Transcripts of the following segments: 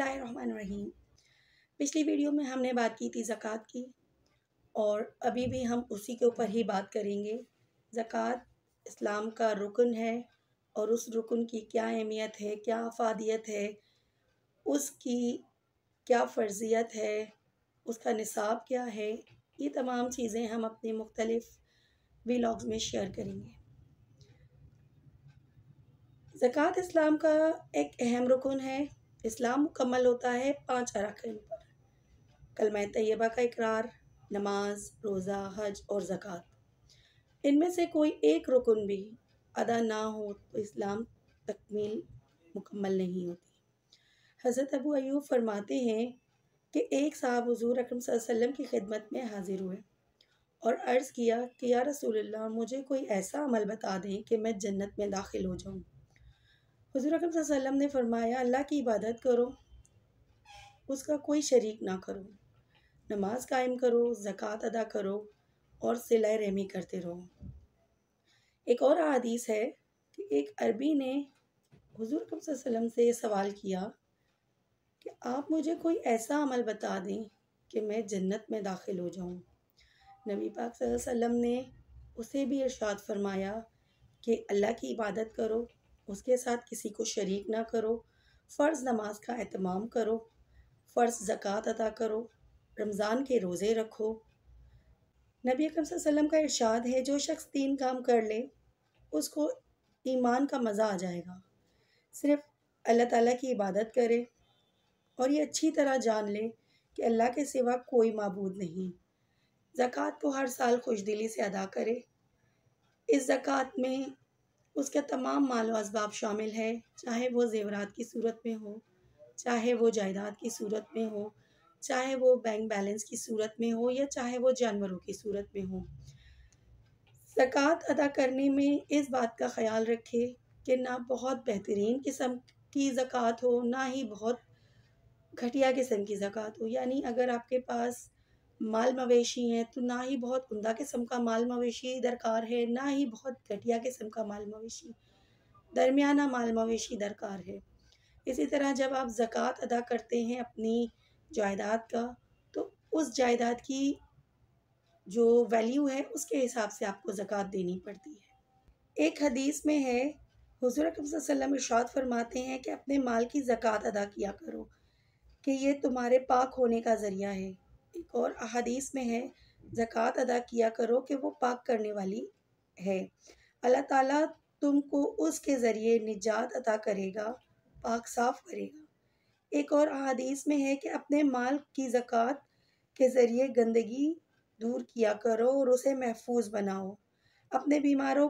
रहीम पिछली वीडियो में हमने बात की थी ज़क़़त की और अभी भी हम उसी के ऊपर ही बात करेंगे ज़क़़त इस्लाम का रुकन है और उस रुकन की क्या अहमियत है क्या अफादियत है उसकी क्या फ़र्जियत है उसका निसाब क्या है ये तमाम चीज़ें हम अपने मुख्तलफ़ वीलाग्स में शेयर करेंगे ज़क़़त इस्लाम का एक अहम रुकन है इस्लाम मुकम्मल होता है पाँच अरकान पर कलम तयबा का इकरार नमाज रोज़ा हज और ज़क़़त इनमें से कोई एक रुकन भी अदा ना हो तो इस्लाम तकमील मुकम्मल नहीं होती हज़रत अबू अयूब फरमाते हैं कि एक साहब हजूर अक्रम की खिदमत में हाजिर हुए और अर्ज़ किया कि या रसूल मुझे कोई ऐसा अमल बता दें कि मैं जन्नत में दाखिल हो जाऊँ हजूर अकम ने फरमाया अल्लाह की इबादत करो उसका कोई शरीक ना करो नमाज कायम करो ज़क़़त अदा करो और सिलाई रहमी करते रहो एक और अदीस है कि एक अरबी ने हजूर अकम से सवाल किया कि आप मुझे कोई ऐसा अमल बता दें कि मैं जन्नत में दाखिल हो जाऊँ नबी पाक वसल्लम ने उसे भी इरशाद फरमाया कि अल्लाह की इबादत करो उसके साथ किसी को शरीक ना करो फ़र्ज़ नमाज का अहतमाम करो फ़र्ज़ ज़क़़त अदा करो रमज़ान के रोज़े रखो नबी अकरम वसल्लम का इरशाद है जो शख्स तीन काम कर ले उसको ईमान का मज़ा आ जाएगा सिर्फ अल्लाह ताला की इबादत करे और ये अच्छी तरह जान ले कि अल्लाह के सिवा कोई मबूद नहीं ज़क़़त को हर साल खुश दिली से अदा करे इस ज़क़़त में उसका तमाम माल इसबाब शामिल है चाहे वो जेवरात की सूरत में हो चाहे वो जायदाद की सूरत में हो चाहे वो बैंक बैलेंस की सूरत में हो या चाहे वो जानवरों की सूरत में हो जक़ात अदा करने में इस बात का ख्याल रखे कि ना बहुत बेहतरीन किस्म की ज़क़़त हो ना ही बहुत घटिया किस्म की ज़क़़त हो यानी अगर आपके पास माल मवेशी हैं तो ना ही बहुत उमदा किस्म का माल मवेशी दरकार है ना ही बहुत घटिया किस्म का माल मवेशी दरमियाना माल मवेशी दरकार है इसी तरह जब आप ज़क़़त अदा करते हैं अपनी जायदाद का तो उस जायदाद की जो वैल्यू है उसके हिसाब से आपको ज़क़़त देनी पड़ती है एक हदीस में है हजूर वसल्लम इर्शाद फरमाते हैं कि अपने माल की ज़क़़त अदा किया करो कि ये तुम्हारे पाक होने का ज़रिया है एक और अहदीस में है ज़क़़त अदा किया करो कि वो पाक करने वाली है अल्लाह ताला तुमको उसके ज़रिए निजात अदा करेगा पाक साफ करेगा एक और अहदीस में है कि अपने माल की ज़क़़त के ज़रिए गंदगी दूर किया करो और उसे महफूज बनाओ अपने बीमारों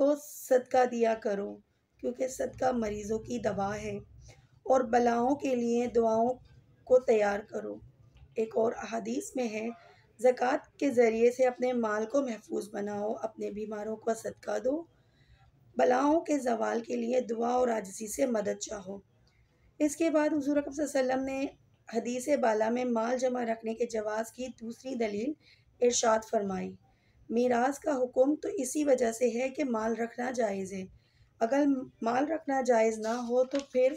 को सदका दिया करो क्योंकि सदका मरीज़ों की दवा है और बलाओं के लिए दुआओं को तैयार करो एक और अहादीस में है ज़क़़त के ज़रिए से अपने माल को महफूज बनाओ अपने बीमारों को सदका दो बलाओं के जवाल के लिए दुआ और आजसी से मदद चाहो इसके बाद हजूर अकबल्म ने हदीस बाला में माल जमा रखने के जवाज़ की दूसरी दलील इरशाद फरमाई मीराज का हुक्म तो इसी वजह से है कि माल रखना जायज़ है अगर माल रखना जायज़ ना हो तो फिर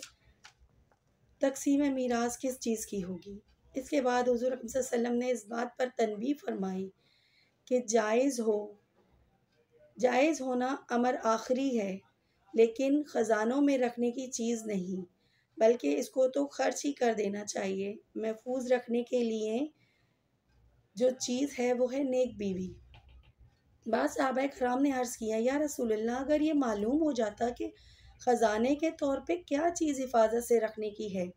तकसीम मीराज किस चीज़ की होगी इसके बाद हजूर वसल्लम ने इस बात पर तनबी फरमाई कि जायज़ हो जायज़ होना अमर आखिरी है लेकिन ख़जानों में रखने की चीज़ नहीं बल्कि इसको तो खर्च ही कर देना चाहिए महफूज रखने के लिए जो चीज़ है वो है नेक बीवी बाद साहब कराम ने अर्ज़ किया या रसूलुल्लाह अगर ये मालूम हो जाता कि ख़जाने के तौर पे क्या चीज़ हिफाजत से रखने की है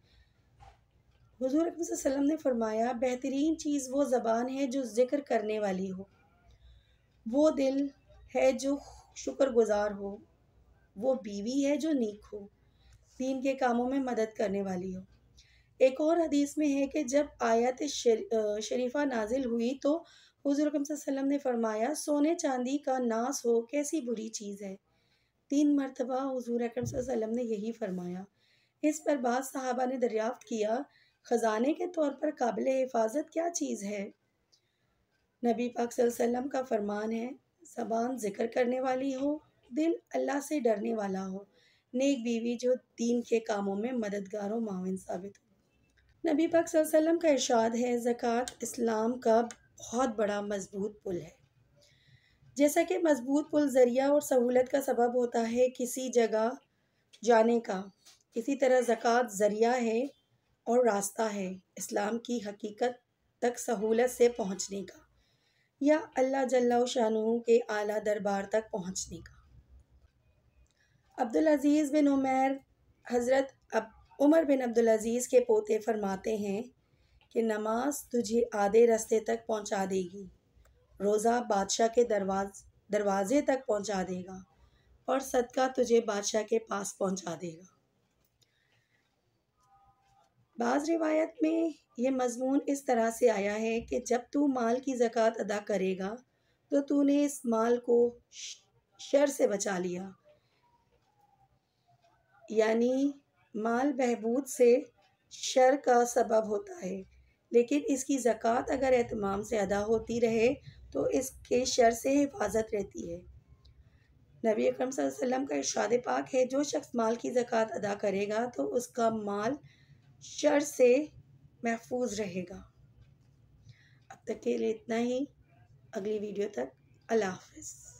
हुजूर अकरम ने फरमाया बेहतरीन चीज़ वो ज़बान है जो ज़िक्र करने वाली हो वो दिल है जो शुक्रगुजार हो वो बीवी है जो नीक हो दीन के कामों में मदद करने वाली हो एक और हदीस में है कि जब आयत शर, शरीफा नाजिल हुई तो हजूर वसल्लम ने फरमाया सोने चांदी का नास हो कैसी बुरी चीज़ है तीन मरतबा हजूर अक्रम ने यही फरमाया इस पर बाद साहबा ने दरियाफ़त किया ख़जाने के तौर पर काबिल हिफाजत क्या चीज़ है नबी पाक वसल्लम का फरमान है ज़बान ज़िक्र करने वाली हो दिल अल्लाह से डरने वाला हो नेक बीवी जो दीन के कामों में मददगार और माविन साबित हो नबी पाक वसल्लम का इरशाद है ज़क़़त इस्लाम का बहुत बड़ा मजबूत पुल है जैसा कि मजबूत पुल ज़रिया और सहूलत का सबब होता है किसी जगह जाने का इसी तरह ज़क़़त ज़रिया है और रास्ता है इस्लाम की हकीकत तक सहूलत से पहुंचने का या अल्लाह जल्ला शाहू के आला दरबार तक पहुंचने का अब्दुल अज़ीज़ बिन उमर हज़रत अब उमर बिन अब्दुल अज़ीज़ के पोते फरमाते हैं कि नमाज तुझे आधे रास्ते तक पहुंचा देगी रोज़ा बादशाह के दरवाज दरवाज़े तक पहुंचा देगा और सदका तुझे बादशाह के पास पहुंचा देगा बाज़ रिवायत में यह मजमून इस तरह से आया है कि जब तू माल की ज़क़़त अदा करेगा तो तूने इस माल को शर से बचा लिया यानी माल बहबूद से शर का सबब होता है लेकिन इसकी ज़क़़त अगर अहतमाम से अदा होती रहे तो इसके शर से हिफाजत रहती है नबी अकरम वसल्लम का इरशाद पाक है जो शख्स माल की ज़क़़त अदा करेगा तो उसका माल शर से महफूज रहेगा अब तक के लिए इतना ही अगली वीडियो तक अल्लाह हाफिज़